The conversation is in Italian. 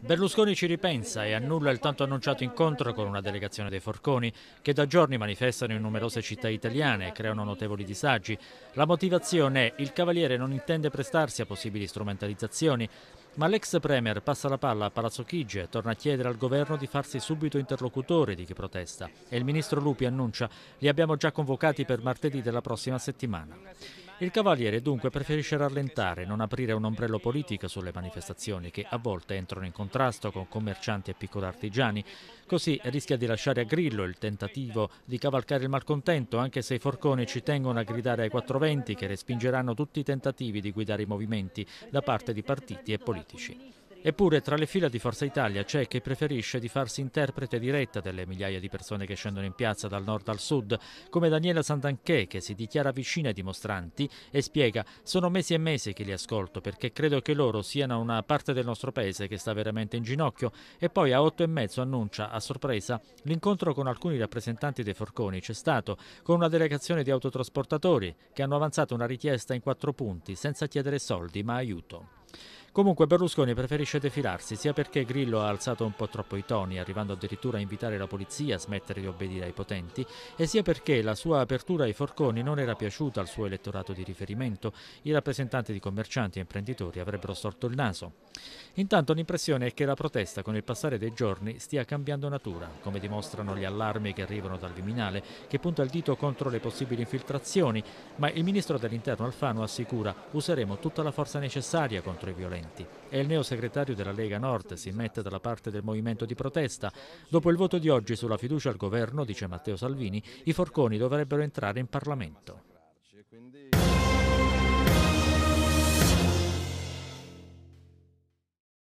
Berlusconi ci ripensa e annulla il tanto annunciato incontro con una delegazione dei forconi che da giorni manifestano in numerose città italiane e creano notevoli disagi. La motivazione è che il Cavaliere non intende prestarsi a possibili strumentalizzazioni, ma l'ex Premier passa la palla a Palazzo Chigi e torna a chiedere al governo di farsi subito interlocutore di chi protesta e il ministro Lupi annuncia li abbiamo già convocati per martedì della prossima settimana. Il Cavaliere dunque preferisce rallentare, non aprire un ombrello politico sulle manifestazioni che a volte entrano in contrasto con commercianti e piccoli artigiani. Così rischia di lasciare a grillo il tentativo di cavalcare il malcontento anche se i forconi ci tengono a gridare ai 420 che respingeranno tutti i tentativi di guidare i movimenti da parte di partiti e politici. Eppure tra le fila di Forza Italia c'è chi preferisce di farsi interprete diretta delle migliaia di persone che scendono in piazza dal nord al sud, come Daniela Santanché che si dichiara vicina ai dimostranti e spiega sono mesi e mesi che li ascolto perché credo che loro siano una parte del nostro paese che sta veramente in ginocchio e poi a otto e mezzo annuncia a sorpresa l'incontro con alcuni rappresentanti dei forconi c'è stato con una delegazione di autotrasportatori che hanno avanzato una richiesta in quattro punti senza chiedere soldi ma aiuto. Comunque Berlusconi preferisce defilarsi sia perché Grillo ha alzato un po' troppo i toni, arrivando addirittura a invitare la polizia a smettere di obbedire ai potenti, e sia perché la sua apertura ai forconi non era piaciuta al suo elettorato di riferimento. I rappresentanti di commercianti e imprenditori avrebbero storto il naso. Intanto l'impressione è che la protesta con il passare dei giorni stia cambiando natura, come dimostrano gli allarmi che arrivano dal Viminale, che punta il dito contro le possibili infiltrazioni, ma il ministro dell'Interno Alfano assicura useremo tutta la forza necessaria contro i violenti. E il neo segretario della Lega Nord si mette dalla parte del movimento di protesta. Dopo il voto di oggi sulla fiducia al governo, dice Matteo Salvini, i forconi dovrebbero entrare in Parlamento.